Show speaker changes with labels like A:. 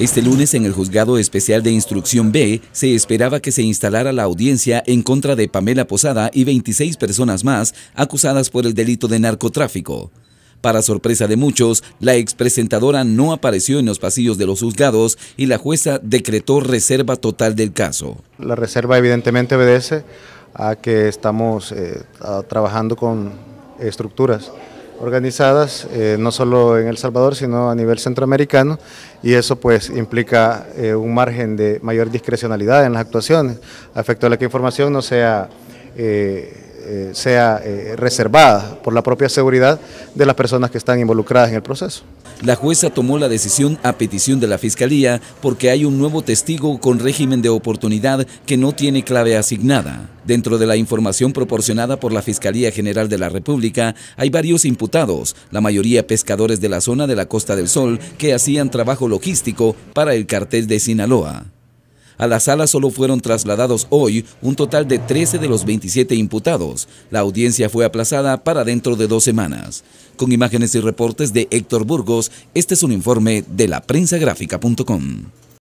A: Este lunes en el Juzgado Especial de Instrucción B se esperaba que se instalara la audiencia en contra de Pamela Posada y 26 personas más acusadas por el delito de narcotráfico. Para sorpresa de muchos, la expresentadora no apareció en los pasillos
B: de los juzgados y la jueza decretó reserva total del caso. La reserva evidentemente obedece a que estamos eh, trabajando con estructuras organizadas, eh, no solo en El Salvador, sino a nivel centroamericano, y eso pues implica eh, un margen de mayor discrecionalidad en las actuaciones, a la que información no sea... Eh, eh, sea eh, reservada por la propia seguridad de las personas que están involucradas en el proceso. La jueza tomó la decisión a
A: petición de la Fiscalía porque hay un nuevo testigo con régimen de oportunidad que no tiene clave asignada. Dentro de la información proporcionada por la Fiscalía General de la República, hay varios imputados, la mayoría pescadores de la zona de la Costa del Sol, que hacían trabajo logístico para el cartel de Sinaloa. A la sala solo fueron trasladados hoy un total de 13 de los 27 imputados. La audiencia fue aplazada para dentro de dos semanas. Con imágenes y reportes de Héctor Burgos, este es un informe de la